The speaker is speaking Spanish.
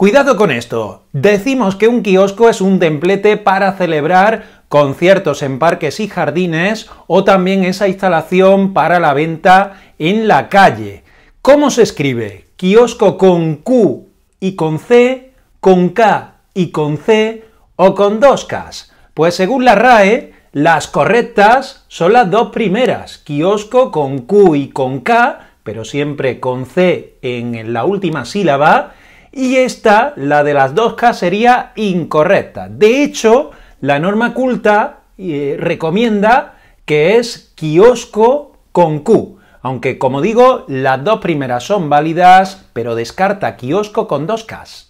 Cuidado con esto. Decimos que un kiosco es un templete para celebrar conciertos en parques y jardines o también esa instalación para la venta en la calle. ¿Cómo se escribe? Kiosco con Q y con C, con K y con C o con dos Ks. Pues según la RAE, las correctas son las dos primeras, kiosco con Q y con K, pero siempre con C en la última sílaba, y esta, la de las dos K, sería incorrecta. De hecho, la norma culta eh, recomienda que es kiosco con Q. Aunque, como digo, las dos primeras son válidas, pero descarta kiosco con dos Ks.